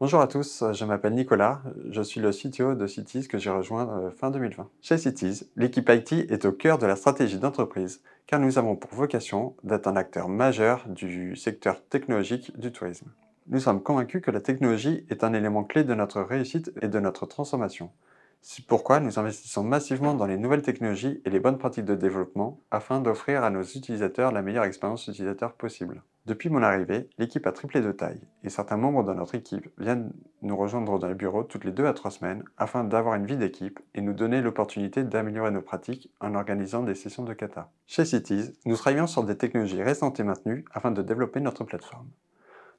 Bonjour à tous, je m'appelle Nicolas, je suis le CTO de Cities que j'ai rejoint euh, fin 2020. Chez Cities, l'équipe IT est au cœur de la stratégie d'entreprise car nous avons pour vocation d'être un acteur majeur du secteur technologique du tourisme. Nous sommes convaincus que la technologie est un élément clé de notre réussite et de notre transformation. C'est pourquoi nous investissons massivement dans les nouvelles technologies et les bonnes pratiques de développement afin d'offrir à nos utilisateurs la meilleure expérience utilisateur possible. Depuis mon arrivée, l'équipe a triplé de taille et certains membres de notre équipe viennent nous rejoindre dans les bureaux toutes les deux à trois semaines afin d'avoir une vie d'équipe et nous donner l'opportunité d'améliorer nos pratiques en organisant des sessions de kata. Chez Cities, nous travaillons sur des technologies récentes et maintenues afin de développer notre plateforme.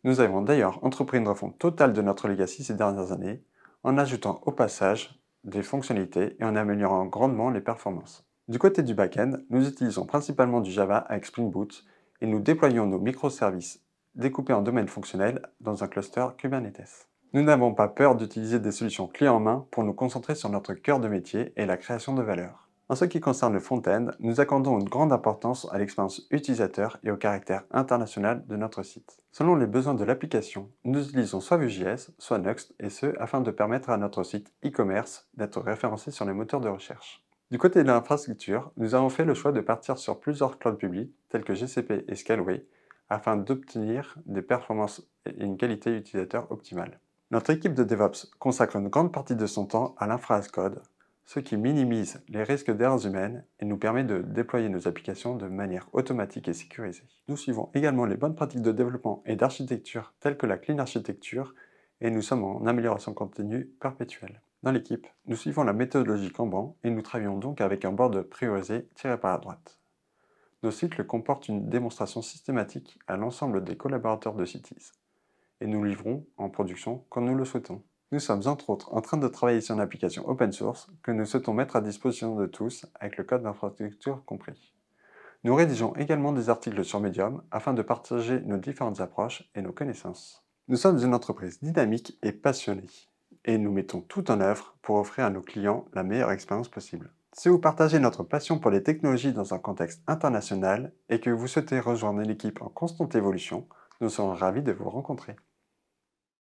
Nous avons d'ailleurs entrepris une refonte totale de notre legacy ces dernières années en ajoutant au passage des fonctionnalités et en améliorant grandement les performances. Du côté du backend, nous utilisons principalement du Java avec Spring Boot et nous déployons nos microservices découpés en domaines fonctionnels dans un cluster Kubernetes. Nous n'avons pas peur d'utiliser des solutions clés en main pour nous concentrer sur notre cœur de métier et la création de valeur. En ce qui concerne le front-end, nous accordons une grande importance à l'expérience utilisateur et au caractère international de notre site. Selon les besoins de l'application, nous utilisons soit Vue.js, soit Nuxt, et ce, afin de permettre à notre site e-commerce d'être référencé sur les moteurs de recherche. Du côté de l'infrastructure, nous avons fait le choix de partir sur plusieurs clouds publics, tels que GCP et Scaleway, afin d'obtenir des performances et une qualité utilisateur optimale. Notre équipe de DevOps consacre une grande partie de son temps à l'infra code ce qui minimise les risques d'erreurs humaines et nous permet de déployer nos applications de manière automatique et sécurisée. Nous suivons également les bonnes pratiques de développement et d'architecture telles que la Clean Architecture et nous sommes en amélioration continue perpétuelle. Dans l'équipe, nous suivons la méthodologie Kanban et nous travaillons donc avec un board priorisé tiré par la droite. Nos cycles comportent une démonstration systématique à l'ensemble des collaborateurs de Cities et nous livrons en production quand nous le souhaitons. Nous sommes entre autres en train de travailler sur une application open source que nous souhaitons mettre à disposition de tous avec le code d'infrastructure compris. Nous rédigeons également des articles sur Medium afin de partager nos différentes approches et nos connaissances. Nous sommes une entreprise dynamique et passionnée et nous mettons tout en œuvre pour offrir à nos clients la meilleure expérience possible. Si vous partagez notre passion pour les technologies dans un contexte international et que vous souhaitez rejoindre l'équipe en constante évolution, nous serons ravis de vous rencontrer.